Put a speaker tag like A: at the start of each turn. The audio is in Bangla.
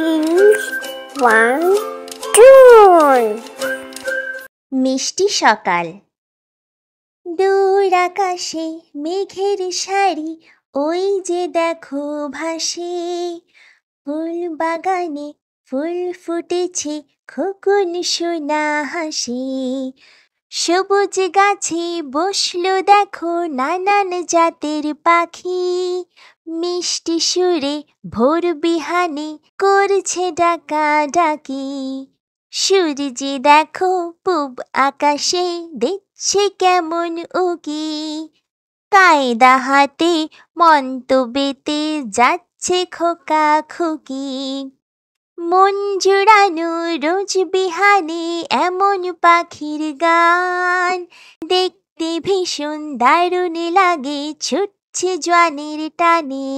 A: sings one tune. মিষ্টি সকাল দূর আকাশে মেঘের সারি ওই যে দেখো ভাসে ফুল বাগানে ফুল ফুটেছে খোকন সোনা হাসি সবুজ গাছে বসলো দেখো নানান জাতের পাখি মিষ্টি সুরে ভোর বিহানে করছে ডাকা ডাকি সূর্যে দেখো পূব আকাশে দেখছে কেমন উকি কায়দা হাতে মন্তবেতে যাচ্ছে খোকা খুকি মন জুড়ানো সবুজ বিহানে এমন পাখির গান দেখতে ভীষণ দারুণ লাগে ছুটছে জোয়ানের টানে